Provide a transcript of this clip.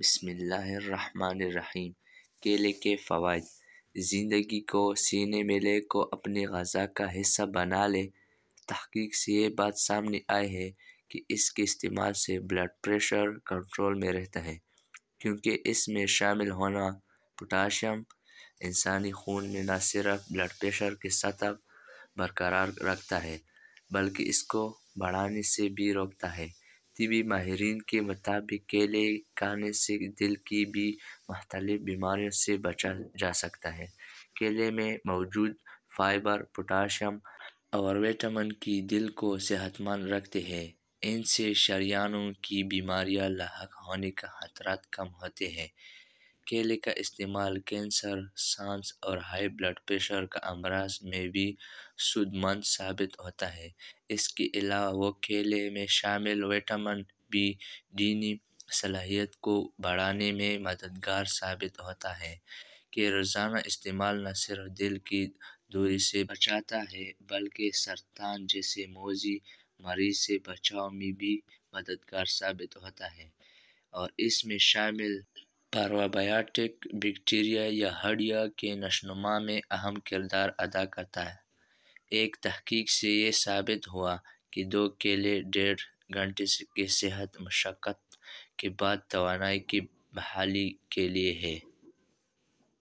बसमीम केले के फ़वाद ज़िंदगी को सीने मेले को अपनी गज़ा का हिस्सा बना ले तहकीक से ये बात सामने आई है कि इसके इस्तेमाल से ब्लड प्रेशर कंट्रोल में रहता है क्योंकि इसमें शामिल होना पोटाशियम इंसानी खून में न सिर्फ ब्लड प्रेशर की सतह बरकरार रखता है बल्कि इसको बढ़ाने से भी रोकता है तबी माहरीन के मुताबिक केले खाने से दिल की भी मुख्तलिफ़ बीमारियों से बचा जा सकता है केले में मौजूद फ़ाइबर पोटाशियम और विटामिन की दिल को सेहतमंद रखते हैं इनसे शरियानों की बीमारियां लाक होने का ख़तरा कम होते हैं केले का इस्तेमाल कैंसर सांस और हाई ब्लड प्रेशर का अमराज में भी सुदमंद साबित होता है इसके अलावा वो केले में शामिल विटामिन बी दीनी सलाहियत को बढ़ाने में मददगार साबित होता है कि रोज़ाना इस्तेमाल न सिर्फ दिल की दूरी से बचाता है बल्कि सरतान जैसे मोजी मरीज से बचाव में भी मददगार साबित होता है और इसमें शामिल प्रोबायोटिक बैक्टीरिया या हडिया के नशनुमा में अहम किरदार अदा करता है एक तहक़ीक से ये साबित हुआ कि दो केले डेढ़ घंटे के सेहत मशक्क़त के बाद तोानाई की बहाली के लिए है